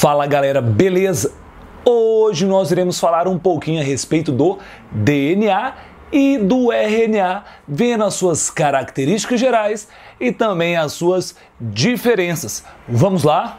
Fala galera, beleza? Hoje nós iremos falar um pouquinho a respeito do DNA e do RNA, vendo as suas características gerais e também as suas diferenças. Vamos lá?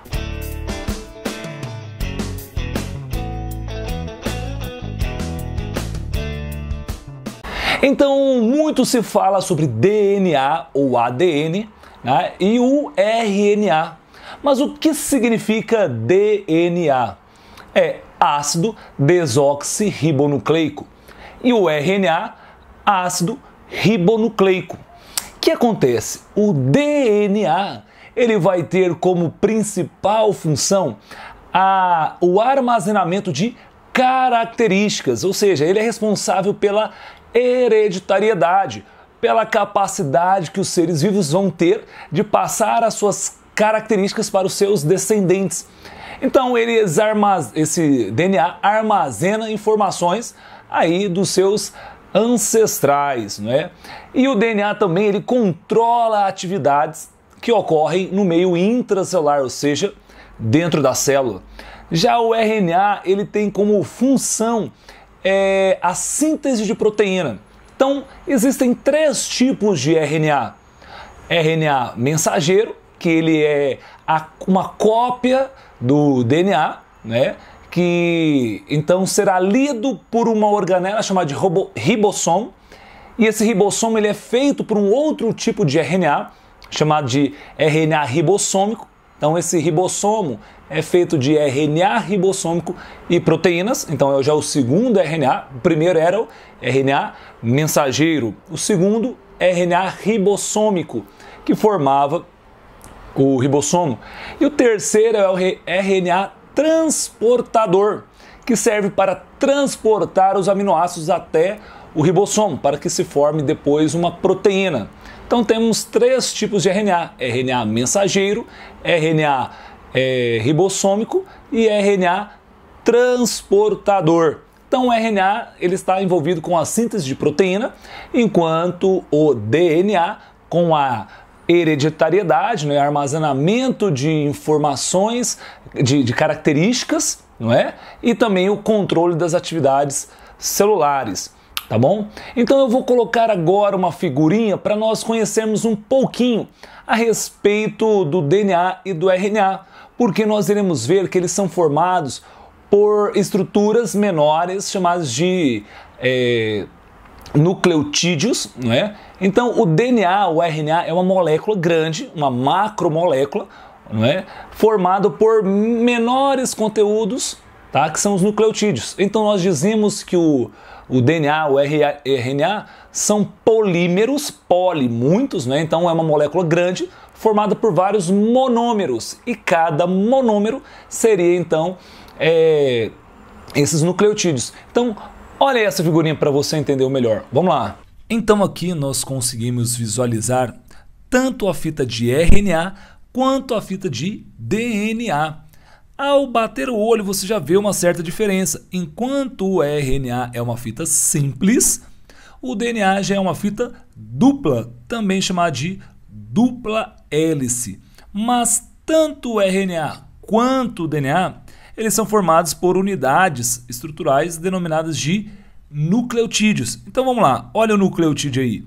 Então, muito se fala sobre DNA ou ADN né? e o RNA, mas o que significa DNA? É ácido desoxirribonucleico e o RNA ácido ribonucleico. O que acontece? O DNA ele vai ter como principal função a, o armazenamento de características, ou seja, ele é responsável pela hereditariedade, pela capacidade que os seres vivos vão ter de passar as suas características para os seus descendentes. Então eles armaz... esse DNA armazena informações aí dos seus ancestrais, não é? E o DNA também ele controla atividades que ocorrem no meio intracelular, ou seja, dentro da célula. Já o RNA ele tem como função é, a síntese de proteína. Então existem três tipos de RNA: RNA mensageiro, que ele é a, uma cópia do DNA, né? que então será lido por uma organela chamada de ribossomo e esse ribossomo ele é feito por um outro tipo de RNA, chamado de RNA ribossômico. Então esse ribossomo é feito de RNA ribossômico e proteínas, então é já o segundo RNA, o primeiro era o RNA mensageiro, o segundo RNA ribossômico, que formava o ribossomo. E o terceiro é o RNA transportador, que serve para transportar os aminoácidos até o ribossomo, para que se forme depois uma proteína. Então temos três tipos de RNA: RNA mensageiro, RNA é, eh, ribossômico e RNA transportador. Então o RNA ele está envolvido com a síntese de proteína, enquanto o DNA com a hereditariedade, né? armazenamento de informações, de, de características, não é? E também o controle das atividades celulares tá bom? Então eu vou colocar agora uma figurinha para nós conhecermos um pouquinho a respeito do DNA e do RNA, porque nós iremos ver que eles são formados por estruturas menores chamadas de é, nucleotídeos, não é? Então o DNA, o RNA é uma molécula grande, uma macromolécula, não é? Formado por menores conteúdos, tá? Que são os nucleotídeos. Então nós dizemos que o, o DNA, o RNA são polímeros, poli, muitos, né? Então é uma molécula grande formada por vários monômeros e cada monômero seria então é, esses nucleotídeos. Então Olha essa figurinha para você entender melhor. Vamos lá. Então aqui nós conseguimos visualizar tanto a fita de RNA quanto a fita de DNA. Ao bater o olho você já vê uma certa diferença. Enquanto o RNA é uma fita simples, o DNA já é uma fita dupla, também chamada de dupla hélice. Mas tanto o RNA quanto o DNA eles são formados por unidades estruturais denominadas de nucleotídeos. Então vamos lá, olha o nucleotídeo aí.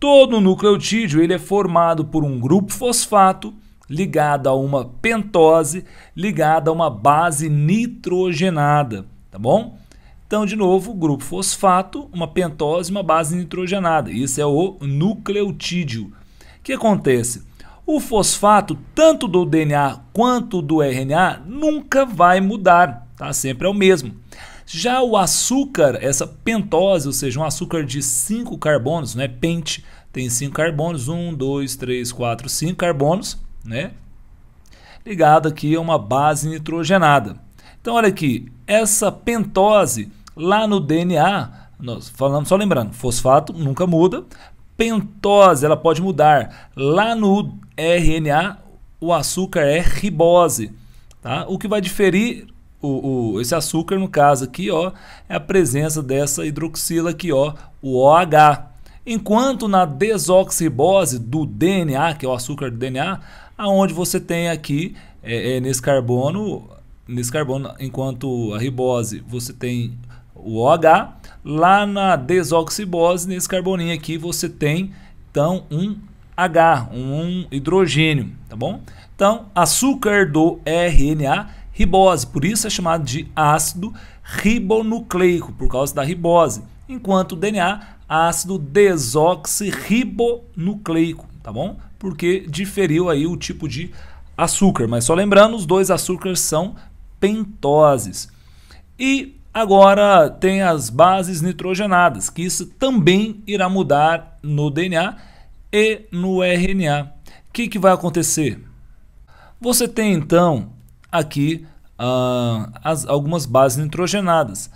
Todo nucleotídeo ele é formado por um grupo fosfato ligado a uma pentose ligada a uma base nitrogenada, tá bom? Então, de novo, grupo fosfato, uma pentose, uma base nitrogenada. Isso é o nucleotídeo. O que acontece? O fosfato, tanto do DNA quanto do RNA, nunca vai mudar, tá? Sempre é o mesmo. Já o açúcar, essa pentose, ou seja, um açúcar de 5 carbonos, né? Pente tem 5 carbonos, 1, 2, 3, 4, 5 carbonos, né? Ligado aqui a uma base nitrogenada. Então, olha aqui, essa pentose lá no DNA, nós falamos, só lembrando, fosfato nunca muda, pentose, ela pode mudar. Lá no RNA, o açúcar é ribose, tá? O que vai diferir o, o, esse açúcar, no caso aqui, ó, é a presença dessa hidroxila aqui, ó, o OH. Enquanto na desoxirribose do DNA, que é o açúcar do DNA, aonde você tem aqui, é, é nesse carbono, nesse carbono, enquanto a ribose você tem o OH, Lá na desoxibose, nesse carboninho aqui, você tem então um H, um hidrogênio, tá bom? Então, açúcar do RNA ribose, por isso é chamado de ácido ribonucleico, por causa da ribose, enquanto o DNA, ácido desoxirribonucleico, tá bom? Porque diferiu aí o tipo de açúcar, mas só lembrando, os dois açúcares são pentoses. E Agora tem as bases nitrogenadas, que isso também irá mudar no DNA e no RNA. O que, que vai acontecer? Você tem então aqui ah, as, algumas bases nitrogenadas: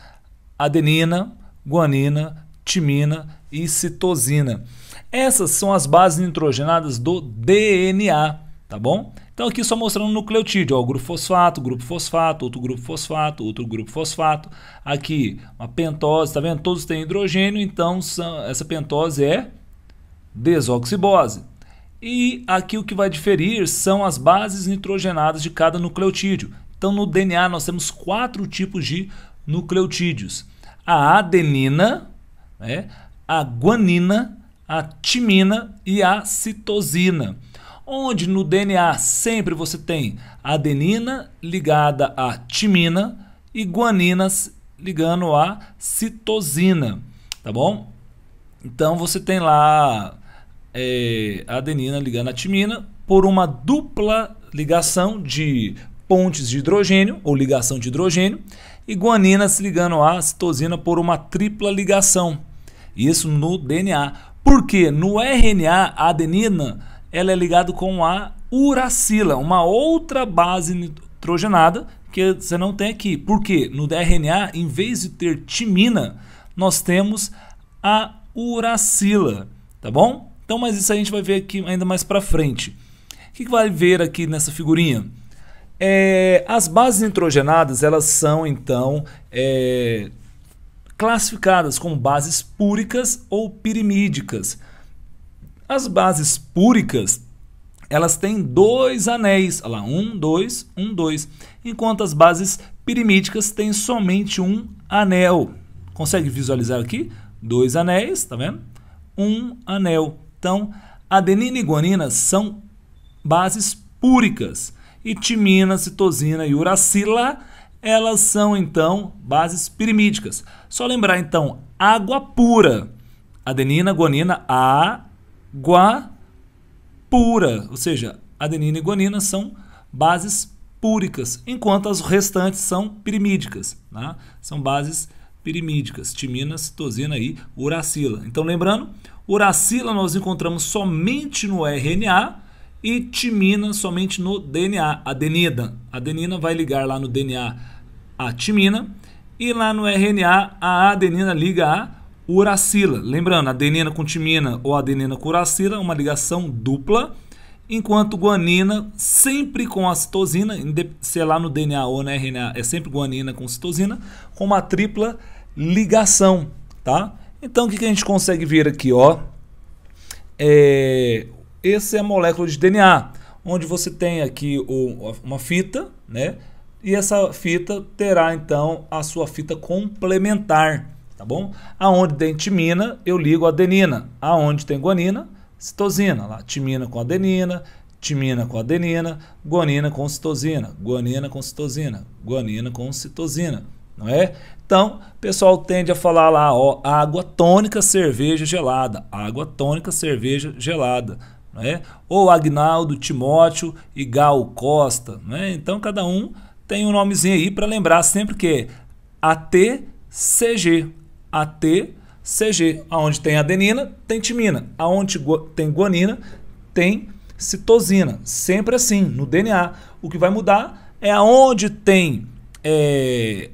adenina, guanina, timina e citosina. Essas são as bases nitrogenadas do DNA, tá bom? Então aqui só mostrando nucleotídeo, ó, grupo fosfato, grupo fosfato, outro grupo fosfato, outro grupo fosfato. Aqui uma pentose, tá vendo? Todos têm hidrogênio, então são, essa pentose é desoxibose. E aqui o que vai diferir são as bases nitrogenadas de cada nucleotídeo. Então no DNA nós temos quatro tipos de nucleotídeos: a adenina, né? a guanina, a timina e a citosina onde no DNA sempre você tem adenina ligada à timina e guaninas ligando à citosina, tá bom? Então você tem lá é, adenina ligando à timina por uma dupla ligação de pontes de hidrogênio ou ligação de hidrogênio e guanina se ligando à citosina por uma tripla ligação. Isso no DNA. Porque no RNA, a adenina ela é ligada com a uracila, uma outra base nitrogenada que você não tem aqui. Porque no DNA, em vez de ter timina, nós temos a uracila, tá bom? Então, mas isso a gente vai ver aqui ainda mais para frente. O que, que vai ver aqui nessa figurinha? É, as bases nitrogenadas elas são então é, classificadas como bases púricas ou pirimídicas. As bases púricas elas têm dois anéis, olha lá, um, dois, um, dois, enquanto as bases pirimídicas têm somente um anel. Consegue visualizar aqui? Dois anéis, tá vendo? Um anel. Então, adenina e guanina são bases púricas e timina, citosina e uracila elas são então bases pirimídicas. Só lembrar então, água pura. Adenina, guanina, A guapura, ou seja, adenina e guanina são bases púricas, enquanto as restantes são pirimídicas, né? são bases pirimídicas, timina, citosina e uracila. Então, lembrando, uracila nós encontramos somente no RNA e timina somente no DNA, adenina. adenina vai ligar lá no DNA a timina e lá no RNA a adenina liga a uracila. Lembrando, adenina com timina ou adenina com uracila uma ligação dupla, enquanto guanina sempre com a citosina, sei lá no DNA ou na RNA, é sempre guanina com citosina, com uma tripla ligação, tá? Então, o que, que a gente consegue ver aqui, ó? É, essa é a molécula de DNA, onde você tem aqui o, uma fita, né? E essa fita terá, então, a sua fita complementar, tá bom? Aonde tem timina, eu ligo adenina. Aonde tem guanina, citosina. Lá, timina com adenina, timina com adenina, guanina com citosina, guanina com citosina, guanina com citosina, não é? Então, o pessoal tende a falar lá, ó, água tônica, cerveja gelada, água tônica, cerveja gelada, não é? Ou Agnaldo, Timóteo e Gal Costa, não é? Então, cada um tem um nomezinho aí para lembrar sempre que é ATCG, ATCG. Aonde tem adenina, tem timina. Aonde tem guanina, tem citosina. Sempre assim, no DNA. O que vai mudar é aonde tem é,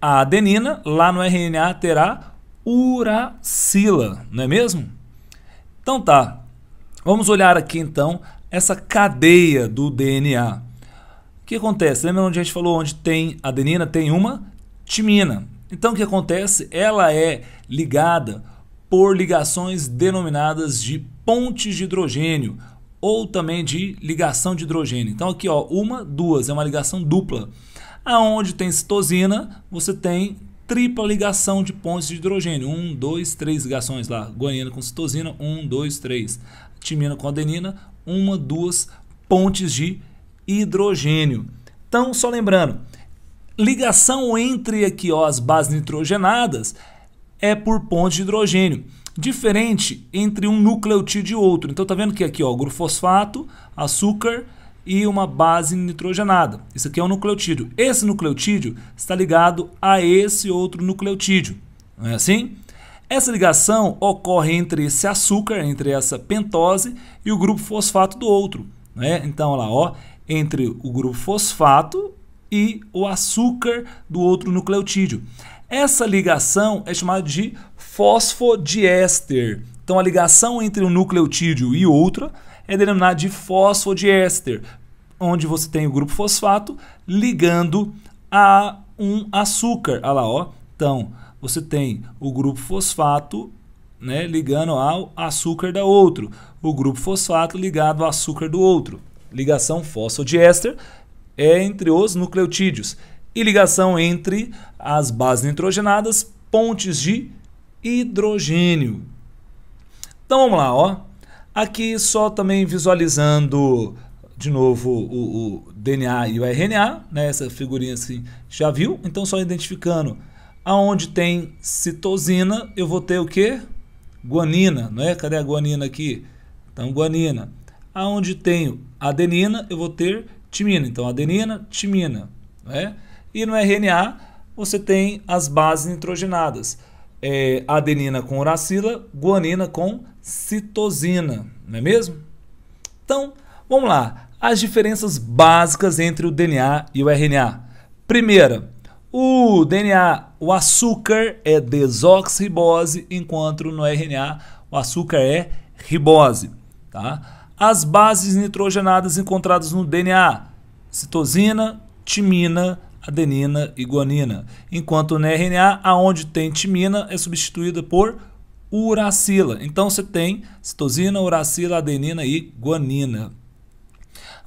a adenina, lá no RNA terá uracila, não é mesmo? Então tá. Vamos olhar aqui então essa cadeia do DNA. O que acontece? Lembra onde a gente falou onde tem adenina? Tem uma timina. Então o que acontece? Ela é ligada por ligações denominadas de pontes de hidrogênio ou também de ligação de hidrogênio. Então aqui ó, uma, duas, é uma ligação dupla. Aonde tem citosina, você tem tripla ligação de pontes de hidrogênio. Um, dois, três ligações lá. Guanina com citosina, um, dois, três. Timina com adenina, uma, duas pontes de hidrogênio. Então, só lembrando, ligação entre aqui ó, as bases nitrogenadas é por pontos de hidrogênio, diferente entre um nucleotídeo e outro. Então tá vendo que aqui ó, grufosfato, açúcar e uma base nitrogenada. Isso aqui é um nucleotídeo. Esse nucleotídeo está ligado a esse outro nucleotídeo. Não é assim? Essa ligação ocorre entre esse açúcar, entre essa pentose e o grupo fosfato do outro. Né? Então, olha lá, ó, entre o grupo fosfato e o açúcar do outro nucleotídeo. Essa ligação é chamada de fosfodiéster. Então a ligação entre um nucleotídeo e outra é denominada de fosfodiéster, onde você tem o grupo fosfato ligando a um açúcar. Olha lá, ó. Então, você tem o grupo fosfato né, ligando ao açúcar da outro, o grupo fosfato ligado ao açúcar do outro. Ligação fosfodiéster é entre os nucleotídeos e ligação entre as bases nitrogenadas, pontes de hidrogênio. Então vamos lá, ó. Aqui só também visualizando de novo o, o DNA e o RNA, né? Essa figurinha assim já viu. Então só identificando aonde tem citosina, eu vou ter o que? Guanina, não é? Cadê a guanina aqui? Então guanina. Aonde tenho adenina, eu vou ter timina. Então, adenina, timina. Né? E no RNA você tem as bases nitrogenadas. É, adenina com uracila, guanina com citosina, não é mesmo? Então, vamos lá. As diferenças básicas entre o DNA e o RNA. Primeira, o DNA, o açúcar é desoxirribose, enquanto no RNA o açúcar é ribose, tá? as bases nitrogenadas encontradas no DNA: citosina, timina, adenina e guanina. Enquanto no RNA, aonde tem timina é substituída por uracila. Então você tem citosina, uracila, adenina e guanina.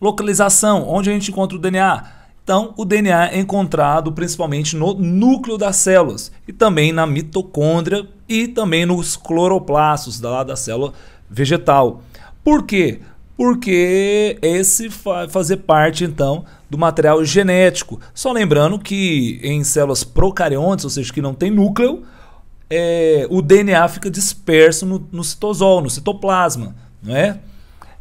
Localização, onde a gente encontra o DNA? Então, o DNA é encontrado principalmente no núcleo das células e também na mitocôndria e também nos cloroplastos da, da célula vegetal. Por quê? Porque esse vai fazer parte então do material genético. Só lembrando que em células procariontes, ou seja, que não tem núcleo, é, o DNA fica disperso no, no citosol, no citoplasma, não é?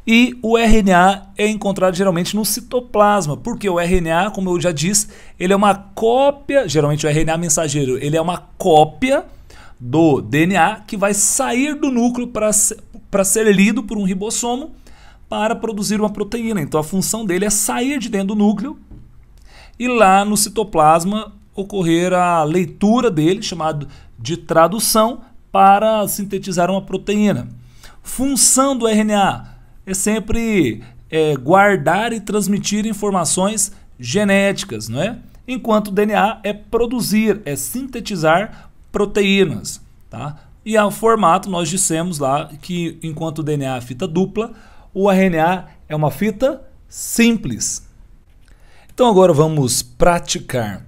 E o RNA é encontrado geralmente no citoplasma, porque o RNA, como eu já disse, ele é uma cópia, geralmente o RNA mensageiro, ele é uma cópia do DNA que vai sair do núcleo para para ser lido por um ribossomo para produzir uma proteína. Então a função dele é sair de dentro do núcleo e lá no citoplasma ocorrer a leitura dele, chamado de tradução, para sintetizar uma proteína. Função do RNA é sempre é, guardar e transmitir informações genéticas, não é? Enquanto o DNA é produzir, é sintetizar proteínas, tá? E ao formato, nós dissemos lá que enquanto o DNA é fita dupla, o RNA é uma fita simples. Então agora vamos praticar.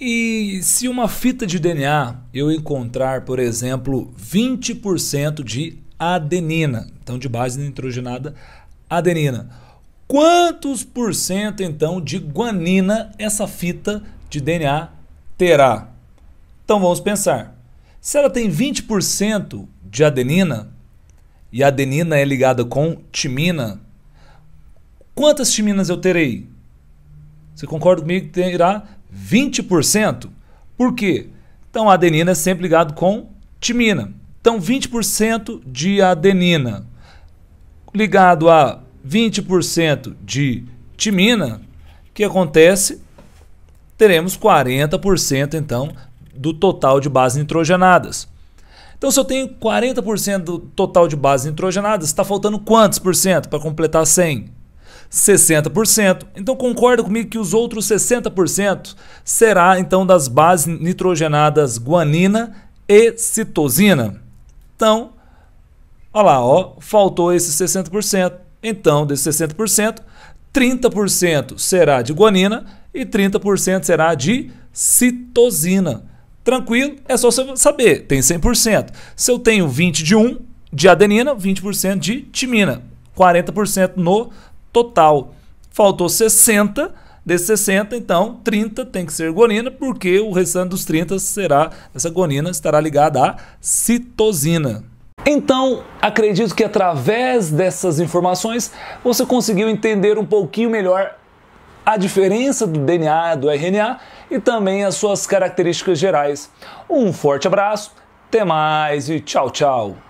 E se uma fita de DNA eu encontrar, por exemplo, 20% de adenina, então de base nitrogenada adenina, quantos por cento então de guanina essa fita de DNA terá? Então vamos pensar. Se ela tem 20% de adenina e a adenina é ligada com timina, quantas timinas eu terei? Você concorda comigo que terá 20%? Por quê? Então a adenina é sempre ligada com timina. Então 20% de adenina ligado a 20% de timina, o que acontece? Teremos 40% então do total de bases nitrogenadas. Então, se eu tenho 40% do total de bases nitrogenadas, está faltando quantos por cento para completar 100? 60%. Então, concorda comigo que os outros 60% será então das bases nitrogenadas guanina e citosina. Então, olha lá, ó, faltou esse 60%. Então, desses 60%, 30% será de guanina e 30% será de citosina. Tranquilo, é só você saber, tem 100%. Se eu tenho 20 de 1 de adenina, 20% de timina, 40% no total. Faltou 60, desses 60, então 30 tem que ser gonina, porque o restante dos 30 será essa gonina estará ligada à citosina. Então, acredito que através dessas informações você conseguiu entender um pouquinho melhor a diferença do DNA do RNA e também as suas características gerais. Um forte abraço, até mais e tchau, tchau!